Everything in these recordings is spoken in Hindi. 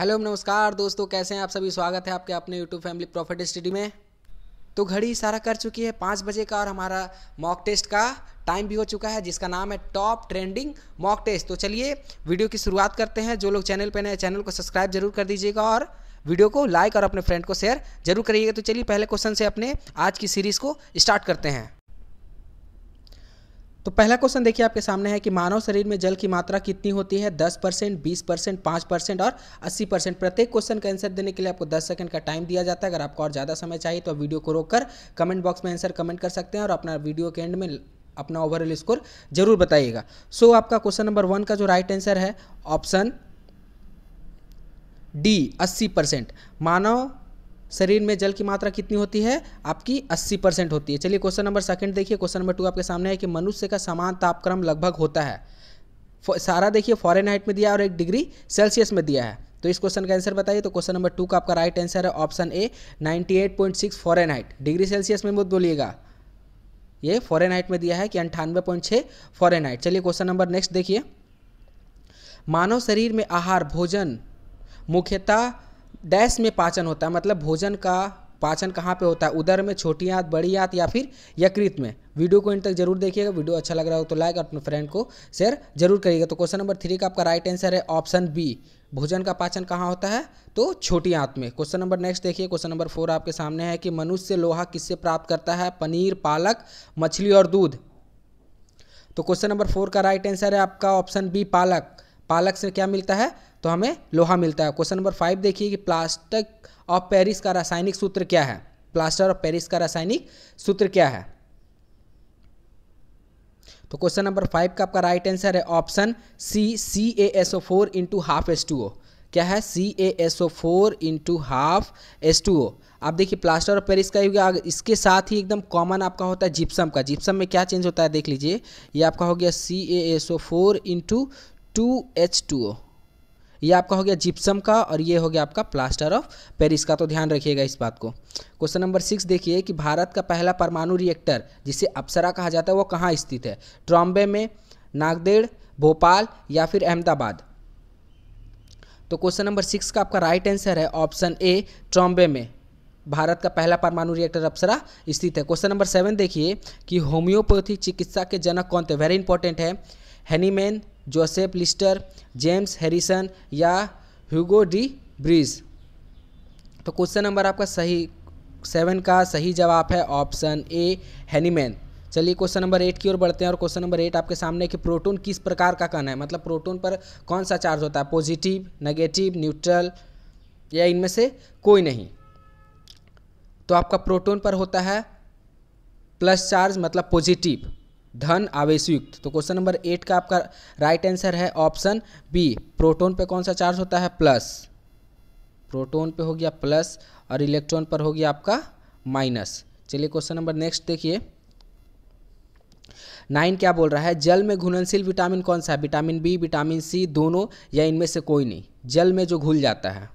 हेलो नमस्कार दोस्तों कैसे हैं आप सभी स्वागत है आपके अपने यूट्यूब फैमिली प्रॉफिट स्टडी में तो घड़ी सारा कर चुकी है पाँच बजे का और हमारा मॉक टेस्ट का टाइम भी हो चुका है जिसका नाम है टॉप ट्रेंडिंग मॉक टेस्ट तो चलिए वीडियो की शुरुआत करते हैं जो लोग चैनल पर नए चैनल को सब्सक्राइब जरूर कर दीजिएगा और वीडियो को लाइक और अपने फ्रेंड को शेयर जरूर करिएगा तो चलिए पहले क्वेश्चन से अपने आज की सीरीज़ को स्टार्ट करते हैं तो पहला क्वेश्चन देखिए आपके सामने है कि मानव शरीर में जल की मात्रा कितनी होती है 10 परसेंट बीस परसेंट पाँच परसेंट और 80 परसेंट प्रत्येक क्वेश्चन का आंसर देने के लिए आपको 10 सेकंड का टाइम दिया जाता है अगर आपको और ज़्यादा समय चाहिए तो वीडियो को रोककर कमेंट बॉक्स में आंसर कमेंट कर सकते हैं और अपना वीडियो के एंड में अपना ओवरऑल स्कोर जरूर बताइएगा सो so, आपका क्वेश्चन नंबर वन का जो राइट आंसर है ऑप्शन डी अस्सी परसेंट मानव शरीर में जल की मात्रा कितनी होती है आपकी 80 परसेंट होती है चलिए क्वेश्चन नंबर सेकंड देखिए क्वेश्चन नंबर टू आपके सामने है कि मनुष्य का समान तापक्रम लगभग होता है सारा देखिए फॉरेन हाइट में दिया और एक डिग्री सेल्सियस में दिया है तो इस क्वेश्चन का आंसर बताइए तो क्वेश्चन नंबर टू का आपका राइट आंसर है option A 98.6 Fahrenheit degree Celsius में मत बोलिएगा ये फॉरेन हाइट में दिया है कि अंठानवे पॉइंट छः हाइट चलिए क्वेश्चन नंबर नेक्स्ट देखिए मानव शरीर में आहार भोजन मुख्यतः डैश में पाचन होता है मतलब भोजन का पाचन कहाँ पे होता है उधर में छोटी आंत बड़ी आंत या फिर यकृत में वीडियो को इन तक जरूर देखिएगा वीडियो अच्छा लग रहा हो तो लाइक और अपने फ्रेंड को शेयर जरूर करिएगा तो क्वेश्चन नंबर थ्री का आपका राइट आंसर है ऑप्शन बी भोजन का पाचन कहाँ होता है तो छोटी आंत में क्वेश्चन नंबर नेक्स्ट देखिए क्वेश्चन नंबर फोर आपके सामने है कि मनुष्य लोहा किससे प्राप्त करता है पनीर पालक मछली और दूध तो क्वेश्चन नंबर फोर का राइट आंसर है आपका ऑप्शन बी पालक पालक से क्या मिलता है तो हमें लोहा मिलता है क्वेश्चन नंबर फाइव देखिए कि प्लास्टिक ऑफ पेरिस का रासायनिक सूत्र क्या है प्लास्टर ऑफ पेरिस का रासायनिक सूत्र क्या है तो क्वेश्चन नंबर फाइव का आपका राइट आंसर है option C C A S O four into half S two O क्या है C A S O four into half S two O आप देखिए प्लास्टर ऑफ पेरिस का होगा इसके साथ ही एकदम कॉमन आपका होता है जिप्सम का जिप्सम में क्या चेंज होता है देख लीजिए ये आपका हो गया C A S O four into two H two O ये आपका हो गया जिप्सम का और ये हो गया आपका प्लास्टर ऑफ पेरिस का तो ध्यान रखिएगा इस बात को क्वेश्चन नंबर सिक्स देखिए कि भारत का पहला परमाणु रिएक्टर जिसे अप्सरा कहा जाता है वो कहाँ स्थित है ट्रॉम्बे में नागदेड़ भोपाल या फिर अहमदाबाद तो क्वेश्चन नंबर सिक्स का आपका राइट आंसर है ऑप्शन ए ट्रॉम्बे में भारत का पहला परमाणु रिएक्टर अप्सरा स्थित है क्वेश्चन नंबर सेवन देखिए कि होम्योपैथी चिकित्सा के जनक कौन थे वेरी इंपॉर्टेंट है Hahnemann Joseph Lister James Harrison या ह्यूगो डी ब्रिज तो क्वेश्चन नंबर आपका सही सेवन का सही जवाब है ऑप्शन ए हैनीमैन चलिए क्वेश्चन नंबर एट की ओर बढ़ते हैं और क्वेश्चन नंबर एट आपके सामने कि प्रोटोन किस प्रकार का कण है मतलब प्रोटोन पर कौन सा चार्ज होता है पॉजिटिव नेगेटिव न्यूट्रल या इनमें से कोई नहीं तो आपका प्रोटोन पर होता है प्लस चार्ज मतलब पॉजिटिव धन आवेशयुक्त तो क्वेश्चन नंबर एट का आपका राइट आंसर है ऑप्शन बी प्रोटोन पे कौन सा चार्ज होता है प्लस प्रोटोन पे हो गया प्लस और इलेक्ट्रॉन पर हो गया आपका माइनस चलिए क्वेश्चन नंबर नेक्स्ट देखिए नाइन क्या बोल रहा है जल में घुलनशील विटामिन कौन सा है विटामिन बी विटामिन सी दोनों या इनमें से कोई नहीं जल में जो घुल जाता है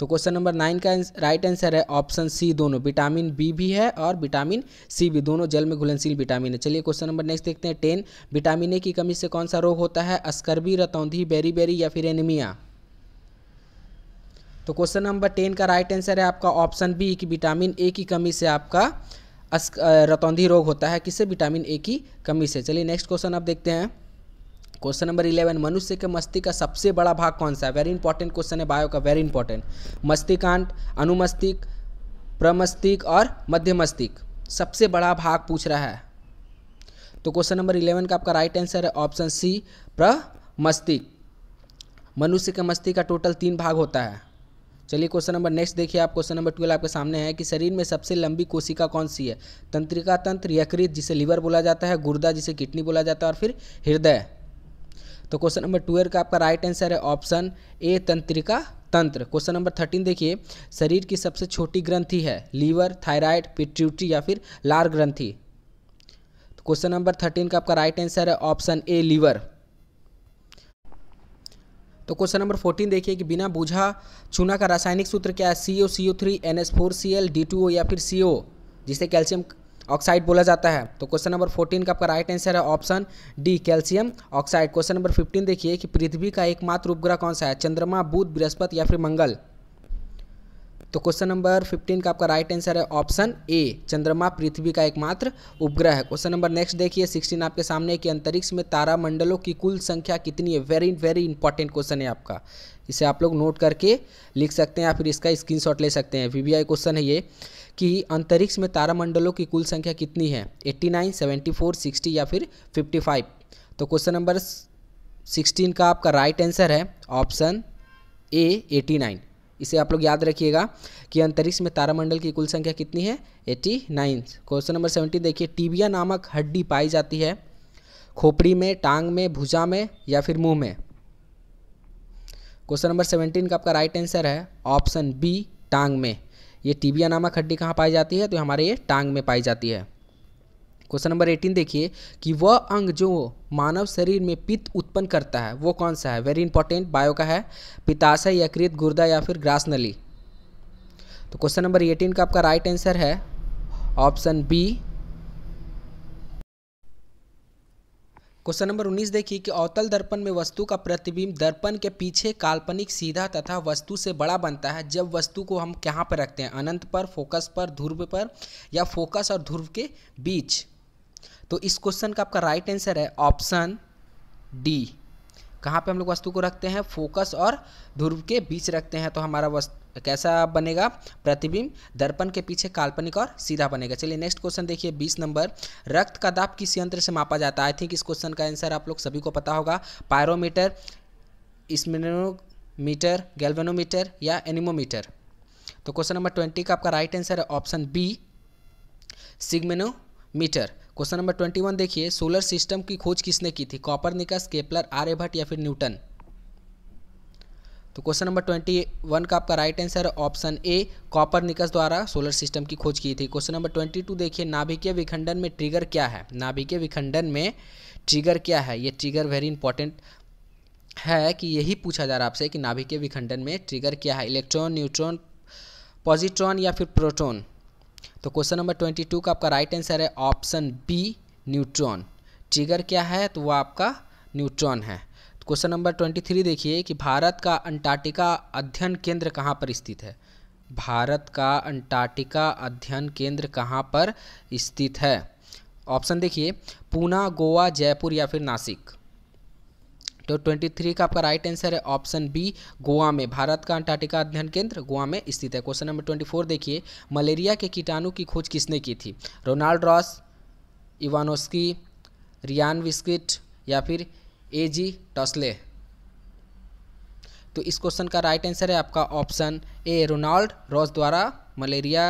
तो क्वेश्चन नंबर नाइन का राइट आंसर है ऑप्शन सी दोनों विटामिन बी भी है और विटामिन सी भी दोनों जल में घुलनशील विटामिन है चलिए क्वेश्चन नंबर नेक्स्ट देखते हैं टेन विटामिन ए की कमी से कौन सा रोग होता है अस्कर्बी रतौंधी बेरी बेरी या फिर एनिमिया तो क्वेश्चन नंबर टेन का राइट आंसर है आपका ऑप्शन बी कि विटामिन ए की कमी से आपका रतौंधी रोग होता है किससे विटामिन ए की कमी से चलिए नेक्स्ट क्वेश्चन आप देखते हैं क्वेश्चन नंबर इलेवन मनुष्य के मस्तिष्क का सबसे बड़ा भाग कौन सा है वेरी इंपॉर्टेंट क्वेश्चन है बायो का वेरी इंपॉर्टेंट मस्तिकांड अनुमस्तिक प्रमस्तिक और मध्य मस्तिक सबसे बड़ा भाग पूछ रहा है तो क्वेश्चन नंबर इलेवन का आपका राइट आंसर है ऑप्शन सी प्रमस्तिक मनुष्य के मस्तिष्क का टोटल तीन भाग होता है चलिए क्वेश्चन नंबर नेक्स्ट देखिए आप क्वेश्चन नंबर ट्वेल्व आपके सामने है कि शरीर में सबसे लंबी कोशिका कौन सी है तंत्रिका तंत्र यकृत जिसे लीवर बोला जाता है गुर्दा जिसे किडनी बोला जाता है और फिर हृदय तो क्वेश्चन नंबर ट्वेल्व का आपका राइट आंसर है ऑप्शन ए तंत्रिका तंत्र क्वेश्चन नंबर थर्टीन देखिए शरीर की सबसे छोटी ग्रंथि है लीवर थायराइड पिट्यूटरी या फिर लार ग्रंथि तो क्वेश्चन नंबर थर्टीन का आपका राइट आंसर है ऑप्शन ए लीवर तो क्वेश्चन नंबर फोर्टीन देखिए कि बिना बूझा चूना का रासायनिक सूत्र क्या है C O C O three N S four C L D two O या फिर सी ओ जिसे कैल्शियम ऑक्साइड बोला जाता है तो क्वेश्चन नंबर फोर्टीन का आपका राइट आंसर है option D calcium oxide question number fifteen देखिए कि पृथ्वी का एकमात्र उपग्रह कौन सा है चंद्रमा बुध बृहस्पति या फिर मंगल तो क्वेश्चन नंबर 15 का आपका राइट आंसर है ऑप्शन ए चंद्रमा पृथ्वी का एकमात्र उपग्रह है क्वेश्चन नंबर नेक्स्ट देखिए 16 आपके सामने कि अंतरिक्ष में तारा मंडलों की कुल संख्या कितनी है वेरी वेरी इंपॉर्टेंट क्वेश्चन है आपका इसे आप लोग नोट करके लिख सकते हैं या फिर इसका स्क्रीनशॉट ले सकते हैं वीवीआई क्वेश्चन है ये कि अंतरिक्ष में तारामंडलों की कुल संख्या कितनी है 89, 74, 60 या फिर 55 तो क्वेश्चन नंबर 16 का आपका राइट आंसर है ऑप्शन ए 89 इसे आप लोग याद रखिएगा कि अंतरिक्ष में तारामंडल की कुल संख्या कितनी है 89 क्वेश्चन नंबर 17 देखिए टीबिया नामक हड्डी पाई जाती है खोपड़ी में टांग में भुजा में या फिर मुंह में क्वेश्चन नंबर 17 का आपका राइट आंसर है ऑप्शन बी टांग में ये टीबिया नामक हड्डी कहाँ पाई जाती है तो हमारे ये टांग में पाई जाती है क्वेश्चन नंबर एटीन देखिए कि वह अंग जो मानव शरीर में पित्त उत्पन्न करता है वो कौन सा है वेरी इंपॉर्टेंट बायो का है पिताशय यकृत गुर्दा या फिर ग्रास नली तो क्वेश्चन नंबर एटीन का आपका राइट आंसर है ऑप्शन बी क्वेश्चन नंबर 19 देखिए कि अवतल दर्पण में वस्तु का प्रतिबिंब दर्पण के पीछे काल्पनिक सीधा तथा वस्तु से बड़ा बनता है जब वस्तु को हम कहाँ पर रखते हैं अनंत पर फोकस पर ध्रुव पर या फोकस और ध्रुव के बीच तो इस क्वेश्चन का आपका राइट आंसर है ऑप्शन डी कहाँ पे हम लोग वस्तु को रखते हैं फोकस और ध्रुव के बीच रखते हैं तो हमारा वस्तु कैसा बनेगा प्रतिबिंब दर्पण के पीछे काल्पनिक और सीधा बनेगा चलिए नेक्स्ट क्वेश्चन देखिए बीस नंबर रक्त का दाब किस यंत्र से मापा जाता है आई थिंक इस क्वेश्चन का आंसर आप लोग सभी को पता होगा पायरोमीटर स्मिनोमीटर गैल्वेनोमीटर या एनिमोमीटर तो क्वेश्चन नंबर ट्वेंटी का आपका राइट आंसर है option B sphygmomanometer question number twenty one देखिए सोलर सिस्टम की खोज किसने की थी कॉपर निकस केपलर आर्यभट्ट या फिर न्यूटन तो क्वेश्चन नंबर ट्वेंटी वन का आपका राइट आंसर है ऑप्शन ए कॉपर निकस द्वारा सोलर सिस्टम की खोज की थी क्वेश्चन नंबर ट्वेंटी टू देखिए नाभिकीय विखंडन में ट्रिगर क्या है नाभिकीय विखंडन में ट्रिगर क्या है ये ट्रिगर वेरी इंपॉर्टेंट है कि यही पूछा जा रहा है आपसे कि नाभिकीय विखंडन में ट्रिगर क्या है इलेक्ट्रॉन न्यूट्रॉन पॉजिट्रॉन या फिर प्रोटोन तो क्वेश्चन नंबर ट्वेंटी टू का आपका राइट आंसर है ऑप्शन बी न्यूट्रॉन ट्रिगर क्या है तो वह आपका न्यूट्रॉन है तो क्वेश्चन नंबर ट्वेंटी थ्री देखिए कि भारत का अंटार्कटिका अध्ययन केंद्र कहाँ पर स्थित है भारत का अंटार्कटिका अध्ययन केंद्र कहाँ पर स्थित है ऑप्शन देखिए पूना गोवा जयपुर या फिर नासिक तो 23 का आपका राइट आंसर है ऑप्शन बी गोवा में भारत का अंटार्कटिका अध्ययन केंद्र गोवा में स्थित है क्वेश्चन नंबर 24 देखिए मलेरिया के कीटाणु की खोज किसने की थी रोनाल्ड रॉस इवानोस्की रियान विस्किट या फिर ए जी टॉसले तो इस क्वेश्चन का राइट आंसर है आपका ऑप्शन ए रोनाल्ड रॉस द्वारा मलेरिया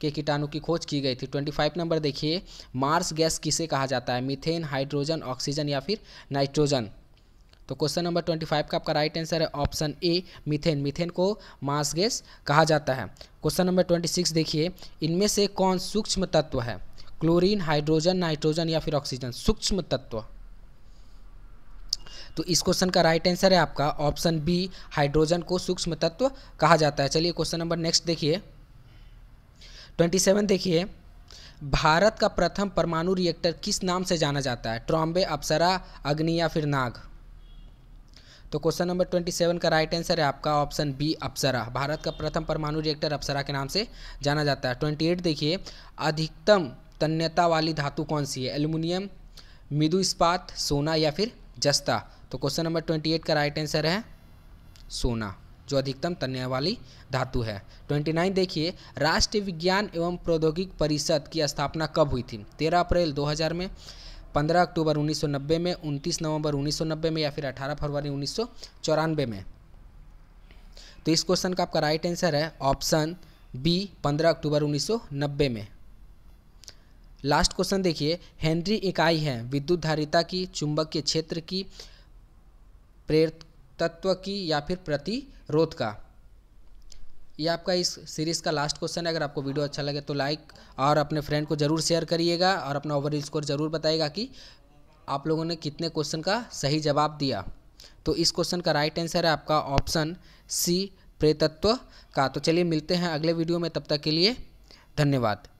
के कीटाणु की खोज की गई थी 25 नंबर देखिए मार्स गैस किसे कहा जाता है मीथेन हाइड्रोजन ऑक्सीजन या फिर नाइट्रोजन तो क्वेश्चन नंबर ट्वेंटी फाइव का आपका राइट आंसर है ऑप्शन ए मिथेन मिथेन को मास गैस कहा जाता है क्वेश्चन नंबर ट्वेंटी सिक्स देखिए इनमें से कौन सूक्ष्म तत्व है क्लोरीन हाइड्रोजन नाइट्रोजन या फिर ऑक्सीजन सूक्ष्म तत्व तो इस क्वेश्चन का राइट आंसर है आपका ऑप्शन बी हाइड्रोजन को सूक्ष्म तत्व कहा जाता है चलिए क्वेश्चन नंबर नेक्स्ट देखिए ट्वेंटी सेवन देखिए भारत का प्रथम परमाणु रिएक्टर किस नाम से जाना जाता है ट्रॉम्बे अप्सरा अग्नि या फिर नाग तो क्वेश्चन नंबर ट्वेंटी सेवन का राइट आंसर है आपका ऑप्शन बी अप्सरा भारत का प्रथम परमाणु रिएक्टर अप्सरा के नाम से जाना जाता है ट्वेंटी एट देखिए अधिकतम तन्यता वाली धातु कौन सी है एल्यूमिनियम मृदु इस्पात सोना या फिर जस्ता तो क्वेश्चन नंबर ट्वेंटी एट का राइट आंसर है सोना जो अधिकतम तन्य वाली धातु है ट्वेंटी नाइन देखिए राष्ट्रीय विज्ञान एवं प्रौद्योगिक परिषद की स्थापना कब हुई थी तेरह अप्रैल 2000 में 15 अक्टूबर 1990 में 29 नवंबर 1990 में या फिर 18 फरवरी उन्नीस में तो इस क्वेश्चन का आपका राइट आंसर है ऑप्शन बी 15 अक्टूबर 1990 में लास्ट क्वेश्चन देखिए हेनरी इकाई है विद्युत धारिता की चुंबकीय क्षेत्र की प्रेर तत्व की या फिर प्रतिरोध का ये आपका इस सीरीज़ का लास्ट क्वेश्चन है अगर आपको वीडियो अच्छा लगे तो लाइक और अपने फ्रेंड को ज़रूर शेयर करिएगा और अपना ओवरऑल स्कोर ज़रूर बताइएगा कि आप लोगों ने कितने क्वेश्चन का सही जवाब दिया तो इस क्वेश्चन का राइट आंसर है आपका ऑप्शन सी प्रेतत्व का तो चलिए मिलते हैं अगले वीडियो में तब तक के लिए धन्यवाद